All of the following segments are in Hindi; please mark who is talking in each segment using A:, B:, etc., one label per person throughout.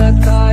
A: the car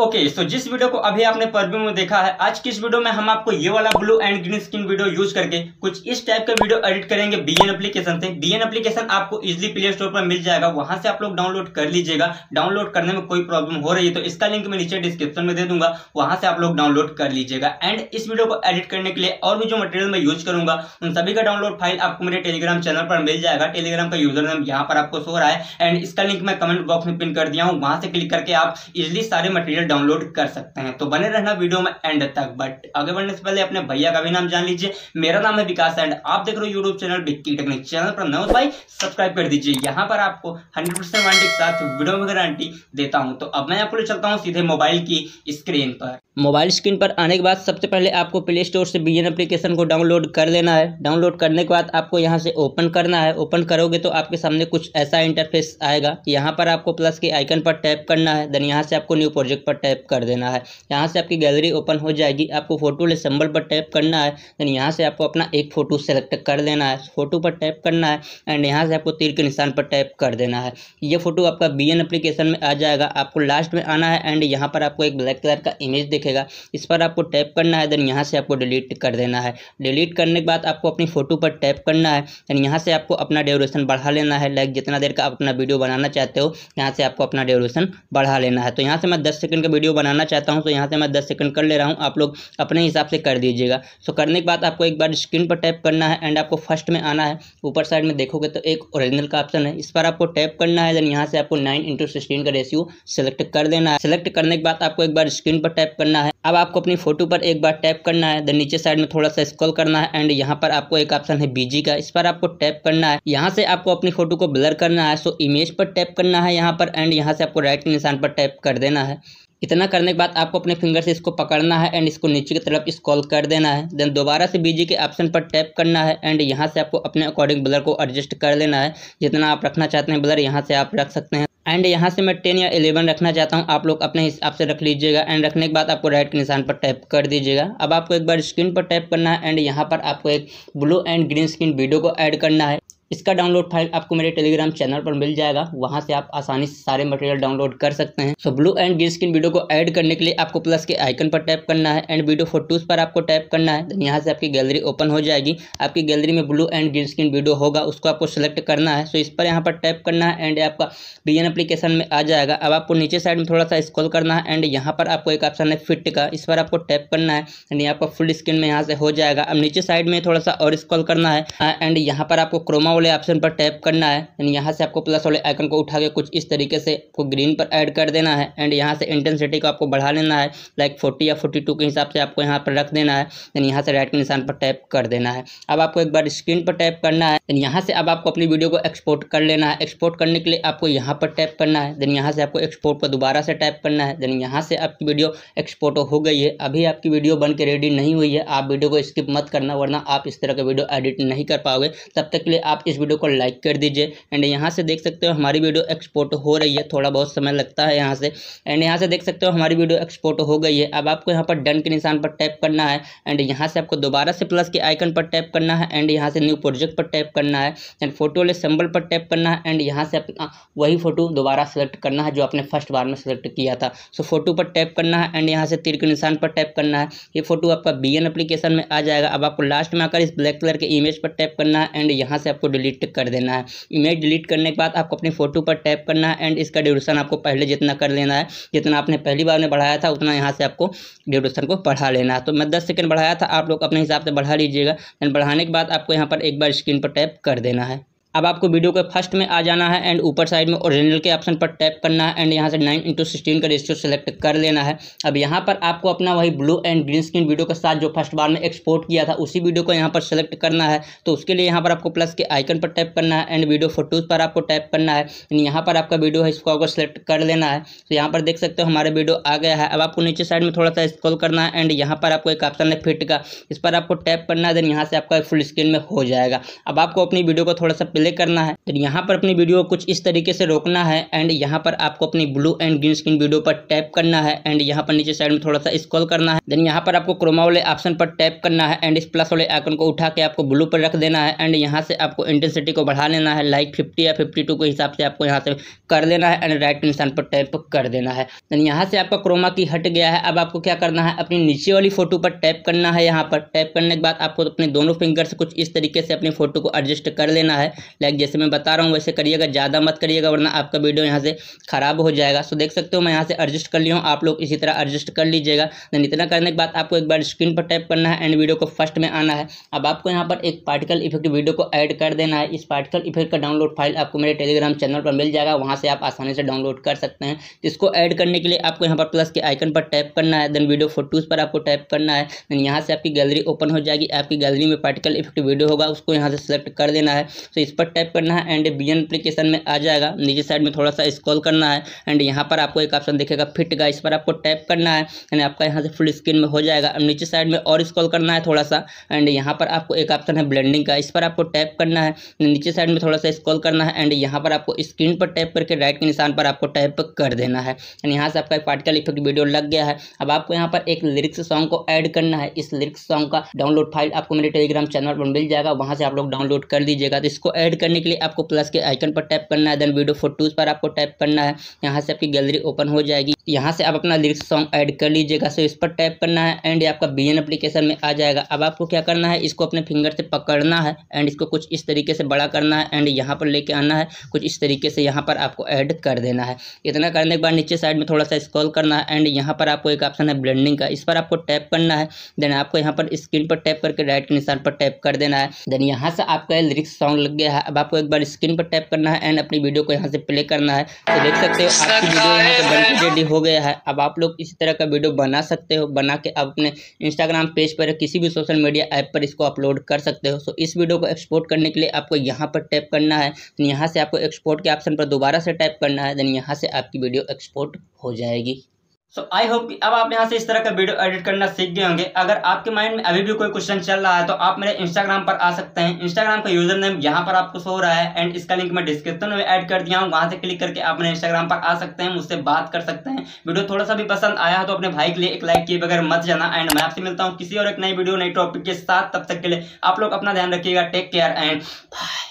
A: okay okay, so so जिस वीडियो को अभी आपने परव्यू में देखा है आज की इस वीडियो में हम आपको ये वाला blue and green skin video use करके कुछ इस टाइप का वीडियो एडिट करेंगे बीएन एप्लीकेशन से बीएन एप्लीकेशन आपको इजिली प्ले स्टोर पर मिल जाएगा वहां से आप लोग डाउनलोड कर लीजिएगा डाउनलोड करने में कोई प्रॉब्लम हो रही है तो इसका लिंक मैं नीचे डिस्क्रिप्शन में दे दूंगा वहां से आप लोग डाउनलोड कर लीजिएगा एंड इस वीडियो को एडिट करने के लिए और भी जो मटेरियल मैं यूज करूंगा उन सभी का डाउनलोड फाइल आपको मेरे टेलीग्राम चैनल पर मिल जाएगा टेलीग्राम का यूजर नाम यहाँ पर आपको सो रहा है एंड इसका लिंक मैं कमेंट बॉक्स में पिन कर दिया हूँ वहां से क्लिक करके आप इजिली सारे मटेरियल डाउनलोड कर सकते हैं तो बने रहना वीडियो में एंड तक बट आगे बढ़ने से पहले अपने भैया का भी नाम जान लीजिए मेरा नाम है विकास एंड आप देख रहे हो YouTube channel Bikki technique channel पर नव भाई सब्सक्राइब कर दीजिए यहाँ पर आपको हंड्रेड परसेंट के साथ वीडियो में गारंटी देता हूँ तो अब मैं आपको चलता हूँ सीधे मोबाइल की स्क्रीन पर मोबाइल स्क्रीन पर आने के बाद सबसे पहले आपको प्ले स्टोर से बी एप्लीकेशन को डाउनलोड कर लेना है डाउनलोड करने के बाद आपको यहाँ से ओपन करना है ओपन करोगे तो आपके सामने कुछ ऐसा इंटरफेस आएगा यहाँ पर आपको प्लस के आइकन पर टैप करना है देन यहाँ से आपको न्यू प्रोजेक्ट पर टैप कर देना है यहाँ से आपकी गैलरी ओपन हो जाएगी आपको फोटो ले सिंबल पर टैप करना है देन यहाँ से आपको अपना एक फ़ोटो सेलेक्ट कर देना है फोटो पर टैप करना है एंड यहाँ से आपको तीर के निशान पर टैप कर देना है ये फोटो आपका बी एप्लीकेशन में आ जाएगा आपको लास्ट में आना है एंड यहाँ पर आपको एक ब्लैक कलर का इमेज दिखेगा इस पर आपको टैप करना है देन यहाँ से आपको डिलीट कर देना है डिलीट करने के बाद आपको अपनी फ़ोटो पर टैप करना है देन यहाँ से आपको अपना ड्यूरेशन बढ़ा लेना है लाइक जितना देर का आप अपना वीडियो बनाना चाहते हो यहाँ से आपको अपना ड्यूरेशन बढ़ा लेना है तो यहाँ से मैं 10 सेकंड के वीडियो बनाना चाहता हूँ तो यहाँ से मैं दस सेकंड कर ले रहा हूँ आप लोग अपने हिसाब से कर दीजिएगा सो करने के बाद आपको एक बार स्क्रीन पर टैप करना है एंड आपको फर्स्ट में आना है ऊपर साइड में देखोगे तो एक ओरिजिनल का ऑप्शन है इस पर आपको टैप करना है देन यहाँ से आपको नाइन इंटू सिक्सटीन का रेशियो सेलेक्ट कर देना है सेलेक्ट करने के बाद आपको एक बार स्क्रीन पर टैप करना है अब आपको अपनी फोटो पर एक बार टैप करना है देन नीचे साइड में थोड़ा सा स्क्रॉल करना है एंड यहाँ पर आपको एक ऑप्शन है बीजी का इस पर आपको टैप करना है यहाँ से आपको अपनी फोटो को ब्लर करना है सो इमेज पर टैप करना है यहाँ पर एंड यहाँ से आपको राइट निशान पर टैप कर देना है इतना करने के बाद आपको अपने फिंगर से इसको पकड़ना है एंड इसको नीचे की तरफ स्कॉल कर देना है देन दोबारा से बीजी के ऑप्शन पर टैप करना है एंड यहाँ से आपको अपने अकॉर्डिंग ब्लर को एडजस्ट कर लेना है जितना आप रखना चाहते हैं ब्लर यहाँ से आप रख सकते हैं एंड यहाँ से मैं टेन या इलेवन रखना चाहता हूँ आप लोग अपने हिसाब से रख लीजिएगा एंड रखने के बाद आपको राइट के निशान पर टैप कर दीजिएगा अब आपको एक बार स्क्रीन पर टैप करना है एंड यहाँ पर आपको एक blue and green screen video को ऐड करना है इसका डाउनलोड फाइल आपको मेरे टेलीग्राम चैनल पर मिल जाएगा वहाँ से आप आसानी से सारे मटेरियल डाउनलोड कर सकते हैं so blue and green screen video को ऐड करने के लिए आपको प्लस के आइकन पर टैप करना है एंड वीडियो फोटोज पर आपको टैप करना है यहाँ से आपकी गैलरी ओपन हो जाएगी आपकी गैलरी में blue and green screen video होगा उसको आपको सेलेक्ट करना है सो इस पर यहाँ पर टैप करना है एंड आपका बी एप्लीकेशन में आ जाएगा अब आपको नीचे साइड में थोड़ा सा स्क्रॉल करना है एंड यहाँ पर आपको एक ऑप्शन है फिट का इस पर आपको टैप करना है एंड यहाँ पर फुल स्क्रीन में यहाँ से हो जाएगा अब नीचे साइड में थोड़ा सा और स्क्रॉल करना है एंड uh, यहाँ पर आपको क्रोमा वाले ऑप्शन पर टैप करना है एंड यहाँ से आपको प्लस वाले आइकन को उठा के कुछ इस तरीके से आपको ग्रीन पर ऐड कर देना है एंड यहाँ से इंटेंसिटी को आपको बढ़ा लेना है लाइक फोर्टी या फोर्टी के हिसाब से आपको यहाँ पर रख देना है एंड यहाँ से राइट के निशान पर टैप कर देना है अब आपको एक बार स्क्रीन पर टैप करना है एंड यहाँ से अब आपको अपनी वीडियो को एक्सपोर्ट कर लेना है एक्सपोर्ट करने के लिए आपको यहाँ पर टैप करना है देन यहाँ से आपको एक्सपोर्ट पर दोबारा से टैप करना है देन यहाँ से आपकी वीडियो एक्सपोर्ट हो गई है अभी आपकी वीडियो बन के रेडी नहीं हुई है आप वीडियो को स्किप मत करना वरना आप इस तरह का वीडियो एडिट नहीं कर पाओगे तब तक के लिए आप इस वीडियो को लाइक कर दीजिए एंड यहाँ से देख सकते हो हमारी वीडियो एक्सपोर्ट हो रही है थोड़ा बहुत समय लगता है यहाँ से एंड यहाँ से देख सकते हो हमारी वीडियो एक्सपोर्ट हो गई है अब आपको यहाँ पर डन के निशान पर टैप करना है एंड यहाँ से आपको दोबारा से प्लस के आइकन पर टैप करना है एंड यहाँ से न्यू प्रोजेक्ट पर टैप करना है एंड फोटो वाले सिम्बल पर टैप करना है एंड यहाँ से अपना वही फोटो दोबारा सेलेक्ट करना है जो आपने फर्स्ट बार में सेलेक्ट किया था सो फोटो पर टैप करना है एंड यहाँ से तीर के निशान पर टैप करना है ये फोटो आपका बी एप्लीकेशन में आ जाएगा अब आपको लास्ट में आकर इस ब्लैक कलर के इमेज पर टैप करना है एंड यहाँ से आपको डिलीट कर देना है इमेज डिलीट करने के बाद आपको अपनी फ़ोटो पर टैप करना है एंड इसका ड्यूरेशन आपको पहले जितना कर लेना है जितना आपने पहली बार में बढ़ाया था उतना यहाँ से आपको ड्यूरेशन को बढ़ा लेना है तो मैं दस सेकेंड बढ़ाया था आप लोग अपने हिसाब से बढ़ा लीजिएगा एंड बढ़ाने के बाद आपको यहाँ पर एक बार स्क्रीन पर टैप कर देना है अब आपको वीडियो के फर्स्ट में आ जाना है एंड ऊपर साइड में ओरिजिनल के ऑप्शन पर टैप करना है एंड यहाँ से नाइन इंटू सिक्सटीन का रेशियो सेलेक्ट कर लेना है अब यहाँ पर आपको अपना वही blue and green screen video के साथ जो फर्स्ट बार में एक्सपोर्ट किया था उसी वीडियो को यहाँ पर सेलेक्ट करना है तो उसके लिए यहाँ पर आपको प्लस के आइकन पर टैप करना है एंड वीडियो फोटोज पर आपको टैप करना है एंड यहाँ पर आपका वीडियो है इसको आपको सेलेक्ट कर लेना है तो यहाँ पर देख सकते हो हमारे वीडियो आ गया है अब आपको नीचे साइड में थोड़ा सा स्क्रॉल करना है एंड यहाँ पर आपको एक ऑप्शन है फिट का इस पर आपको टैप करना है देन यहाँ से आपका फुल स्क्रीन में हो जाएगा अब आपको अपनी वीडियो को थोड़ा सा क्लिक करना है तो यहाँ पर अपनी वीडियो को कुछ इस तरीके से रोकना है एंड यहाँ पर आपको अपनी blue and green screen video पर टैप करना है एंड यहाँ पर नीचे साइड में थोड़ा सा स्क्रॉल करना है देन यहाँ पर आपको क्रोमा वाले ऑप्शन पर टैप करना है एंड इस प्लस वाले आइकन को उठा के आपको ब्लू पर रख देना है एंड यहाँ से आपको इंटेंसिटी को बढ़ा लेना है लाइक फिफ्टी या फिफ्टी के हिसाब से आपको यहाँ से कर लेना है एंड राइट इंसान पर टैप कर देना है देन यहाँ से आपका क्रोमा की हट गया है अब आपको क्या करना है अपनी नीचे वाली फोटो पर टैप करना है यहाँ पर टैप करने के बाद आपको अपने दोनों फिंगर से कुछ इस तरीके से अपनी फोटो को एडजस्ट कर लेना है लाइक जैसे मैं बता रहा हूँ वैसे करिएगा ज़्यादा मत करिएगा वरना आपका वीडियो यहाँ से ख़राब हो जाएगा सो देख सकते हो मैं यहाँ से एडजस्ट कर लिया हूँ आप लोग इसी तरह एडजस्ट कर लीजिएगा देन इतना करने के बाद आपको एक बार स्क्रीन पर टाइप करना है एंड वीडियो को फर्स्ट में आना है अब आपको यहाँ पर एक पार्टिकल इफेक्ट वीडियो को ऐड कर देना है इस पार्टिकल इफेक्ट का डाउनलोड फाइल आपको मेरे टेलीग्राम चैनल पर मिल जाएगा वहाँ से आप आसानी से डाउनलोड कर सकते हैं इसको ऐड करने के लिए आपको यहाँ पर प्लस के आइकन पर टैप करना है देन वीडियो फोटोज़ पर आपको टैप करना है देन यहाँ से आपकी गैलरी ओपन हो जाएगी आपकी गैलरी में पार्टिकल इफेक्ट वीडियो होगा उसको यहाँ से सेलेक्ट कर देना है तो इस पर टाइप करना है एंड बीजन एप्लीकेशन में आ जाएगा नीचे साइड में थोड़ा सा स्क्रॉल करना है एंड यहाँ पर आपको एक ऑप्शन देखेगा फिट का इस पर आपको टाइप करना है एंड आपका यहाँ से फुल स्क्रीन में हो जाएगा नीचे साइड में और स्क्रॉल करना है थोड़ा सा एंड यहाँ पर आपको एक ऑप्शन है ब्लेंडिंग का इस पर आपको टाइप करना है नीचे साइड में थोड़ा सा स्क्रॉल करना है एंड यहाँ पर आपको स्क्रीन पर टाइप करके राइट के निशान पर आपको टाइप कर देना है एंड यहाँ से आपका एक पार्टिकल इफेक्ट वीडियो लग गया है अब आपको यहाँ पर एक लिरिक्स सॉन्ग को ऐड करना है इस लिरिक्स सॉन्ग का डाउनलोड फाइल आपको मेरे टेलीग्राम चैनल पर मिल जाएगा वहाँ से आप लोग डाउनलोड कर लीजिएगा तो इसको ऐड ऐड करने के लिए आपको प्लस के आइकन पर टैप करना है देन वीडियो फोटोज पर आपको टैप करना है यहाँ से आपकी गैलरी ओपन हो जाएगी यहाँ से आप अपना लिरिक्स सॉन्ग ऐड कर लीजिएगा सो इस पर टैप करना है एंड आपका बी एप्लीकेशन में आ जाएगा अब आपको क्या करना है इसको अपने फिंगर से पकड़ना है एंड इसको कुछ इस तरीके से बड़ा करना है एंड यहाँ पर लेके आना है कुछ इस तरीके से यहाँ पर आपको ऐड कर देना है इतना करने के बाद नीचे साइड में थोड़ा सा स्कॉल करना है एंड यहाँ पर आपको एक ऑप्शन है ब्लेंडिंग का इस पर आपको टैप करना है देन आपको यहाँ पर स्क्रीन पर टैप करके राइट के निशान पर टैप कर देना है देन यहाँ से आपका लिरिक्स सॉन्ग लग गया है है अब आपको एक बार स्क्रीन पर टैप करना है एंड अपनी वीडियो को यहाँ से प्ले करना है तो देख सकते हो आपकी वीडियो यहाँ पर बनकर रेडी हो गया है अब आप लोग इसी तरह का वीडियो बना सकते हो बना के आप अपने इंस्टाग्राम पेज पर किसी भी सोशल मीडिया ऐप पर इसको अपलोड कर सकते हो सो इस वीडियो को एक्सपोर्ट करने के लिए आपको यहाँ पर टैप करना है यहाँ से आपको एक्सपोर्ट के ऑप्शन पर दोबारा से टैप करना है देन यहाँ से आपकी वीडियो एक्सपोर्ट हो जाएगी सो आई होप कि अब आप यहाँ से इस तरह का वीडियो एडिट करना सीख गए होंगे अगर आपके माइंड में अभी भी कोई क्वेश्चन चल रहा है तो आप मेरे इंस्टाग्राम पर आ सकते हैं इंस्टाग्राम का यूजर नेम यहाँ पर आपको शो रहा है एंड इसका लिंक मैं डिस्क्रिप्शन में ऐड कर दिया हूँ वहाँ से क्लिक करके आप मेरे इंस्टाग्राम पर आ सकते हैं मुझसे बात कर सकते हैं वीडियो थोड़ा सा भी पसंद आया है तो अपने भाई के लिए एक लाइक किए बगैर मत जाना एंड मैं आपसे मिलता हूँ किसी और एक नई वीडियो नई टॉपिक के साथ तब तक के लिए आप लोग अपना ध्यान रखिएगा टेक केयर एंड बाय